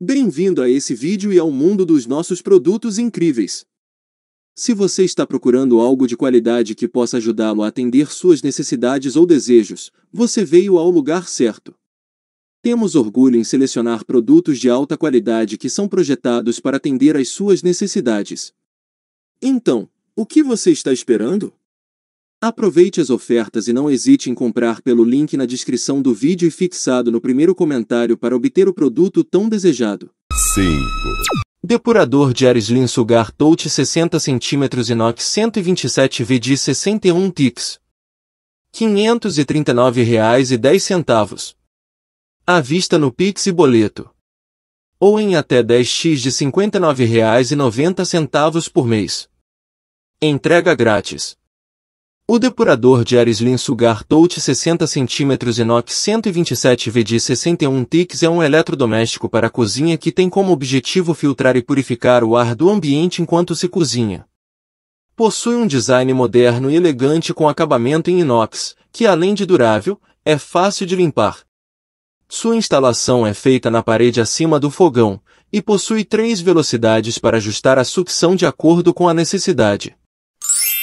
Bem-vindo a esse vídeo e ao mundo dos nossos produtos incríveis. Se você está procurando algo de qualidade que possa ajudá-lo a atender suas necessidades ou desejos, você veio ao lugar certo. Temos orgulho em selecionar produtos de alta qualidade que são projetados para atender às suas necessidades. Então, o que você está esperando? Aproveite as ofertas e não hesite em comprar pelo link na descrição do vídeo e fixado no primeiro comentário para obter o produto tão desejado. 5. Depurador de ar Slim Sugar Touch 60 cm Inox 127 VD 61 TIX. R$ 539,10. À vista no Pix e boleto. Ou em até 10x de R$ 59,90 por mês. Entrega grátis. O depurador de ar Slinsugar Touch 60 cm Inox 127V de 61 TICS é um eletrodoméstico para a cozinha que tem como objetivo filtrar e purificar o ar do ambiente enquanto se cozinha. Possui um design moderno e elegante com acabamento em inox, que além de durável, é fácil de limpar. Sua instalação é feita na parede acima do fogão e possui três velocidades para ajustar a sucção de acordo com a necessidade.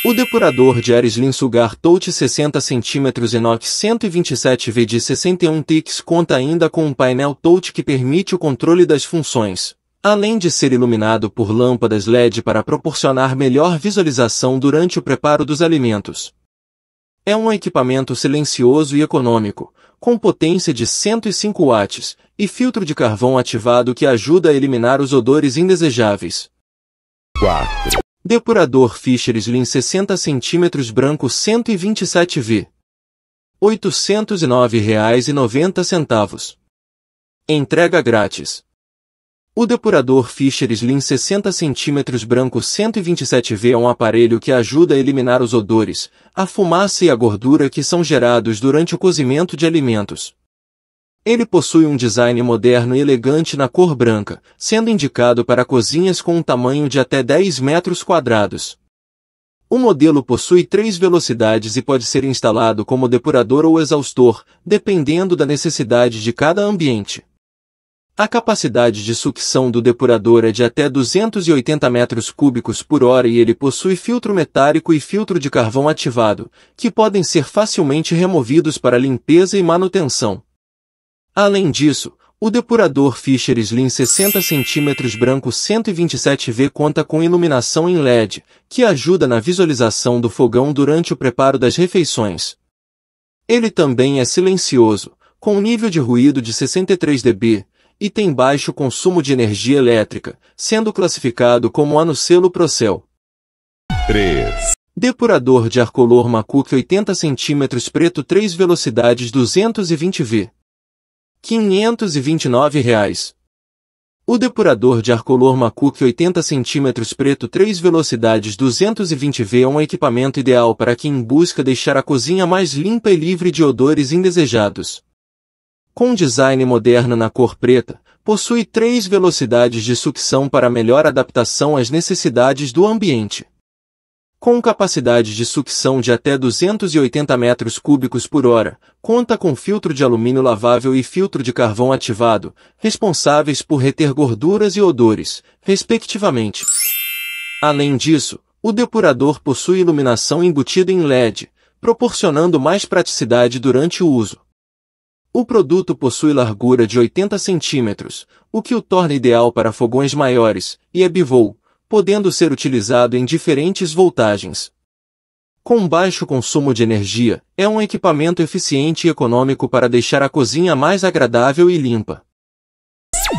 O depurador de Ares Linsugar Touch 60 cm Enoch 127V de 61 TICs conta ainda com um painel touch que permite o controle das funções, além de ser iluminado por lâmpadas LED para proporcionar melhor visualização durante o preparo dos alimentos. É um equipamento silencioso e econômico, com potência de 105 watts e filtro de carvão ativado que ajuda a eliminar os odores indesejáveis. 4. Depurador Fischer Slim 60 cm branco 127V. R$ 809,90. Entrega grátis. O depurador Fischer Slim 60 cm branco 127V é um aparelho que ajuda a eliminar os odores, a fumaça e a gordura que são gerados durante o cozimento de alimentos. Ele possui um design moderno e elegante na cor branca, sendo indicado para cozinhas com um tamanho de até 10 metros quadrados. O modelo possui três velocidades e pode ser instalado como depurador ou exaustor, dependendo da necessidade de cada ambiente. A capacidade de sucção do depurador é de até 280 metros cúbicos por hora e ele possui filtro metálico e filtro de carvão ativado, que podem ser facilmente removidos para limpeza e manutenção. Além disso, o depurador Fisher Slim 60 cm branco 127V conta com iluminação em LED, que ajuda na visualização do fogão durante o preparo das refeições. Ele também é silencioso, com nível de ruído de 63 dB, e tem baixo consumo de energia elétrica, sendo classificado como anocelo Procel. 3. Depurador de ar color Makuk 80 cm preto 3 velocidades 220V. 529 reais. O depurador de ar color McCook 80 cm preto 3 velocidades 220V é um equipamento ideal para quem busca deixar a cozinha mais limpa e livre de odores indesejados. Com design moderno na cor preta, possui três velocidades de sucção para melhor adaptação às necessidades do ambiente com capacidade de sucção de até 280 metros cúbicos por hora, conta com filtro de alumínio lavável e filtro de carvão ativado, responsáveis por reter gorduras e odores, respectivamente. Além disso, o depurador possui iluminação embutida em LED, proporcionando mais praticidade durante o uso. O produto possui largura de 80 centímetros, o que o torna ideal para fogões maiores, e é bivou, podendo ser utilizado em diferentes voltagens. Com baixo consumo de energia, é um equipamento eficiente e econômico para deixar a cozinha mais agradável e limpa.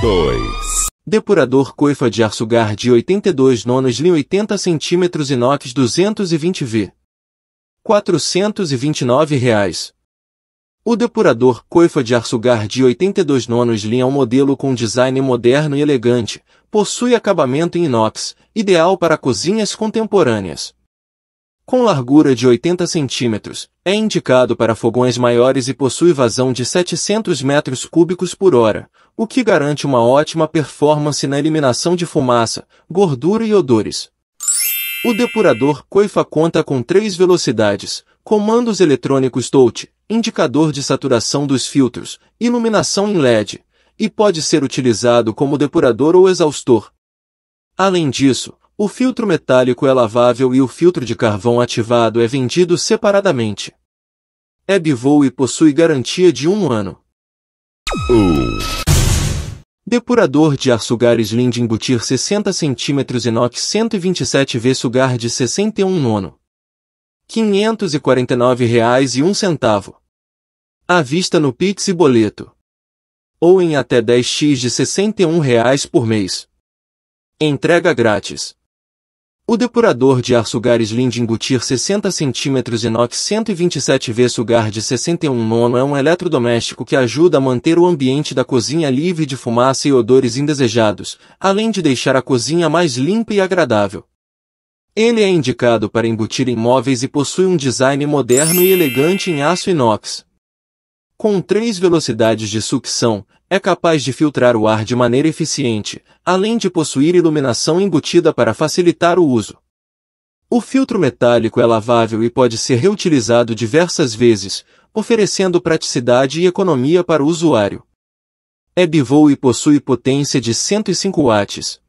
2. Depurador coifa de ar de 82 nonos LIN 80 cm inox 220V. R$ 429. Reais. O depurador coifa de Arsugar de 82 nonos linha é um modelo com design moderno e elegante, possui acabamento em inox, ideal para cozinhas contemporâneas. Com largura de 80 cm, é indicado para fogões maiores e possui vazão de 700 metros cúbicos por hora, o que garante uma ótima performance na eliminação de fumaça, gordura e odores. O depurador coifa conta com três velocidades, comandos eletrônicos touch, indicador de saturação dos filtros, iluminação em LED, e pode ser utilizado como depurador ou exaustor. Além disso, o filtro metálico é lavável e o filtro de carvão ativado é vendido separadamente. É bivou e possui garantia de um ano. Uh. Depurador de ar sugar de embutir 60 cm inox 127V sugar de 61 nono. R$ 549,01. À vista no Pix e boleto. Ou em até 10x de R$ 61 reais por mês. Entrega grátis. O depurador de ar sugar de Ingutir 60 cm inox 127V sugar de 61 nono é um eletrodoméstico que ajuda a manter o ambiente da cozinha livre de fumaça e odores indesejados, além de deixar a cozinha mais limpa e agradável. Ele é indicado para embutir em móveis e possui um design moderno e elegante em aço inox com três velocidades de sucção, é capaz de filtrar o ar de maneira eficiente, além de possuir iluminação embutida para facilitar o uso. O filtro metálico é lavável e pode ser reutilizado diversas vezes, oferecendo praticidade e economia para o usuário. É bivou e possui potência de 105 watts.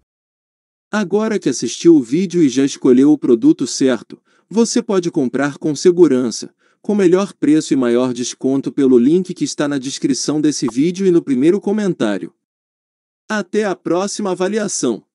Agora que assistiu o vídeo e já escolheu o produto certo, você pode comprar com segurança com melhor preço e maior desconto pelo link que está na descrição desse vídeo e no primeiro comentário. Até a próxima avaliação!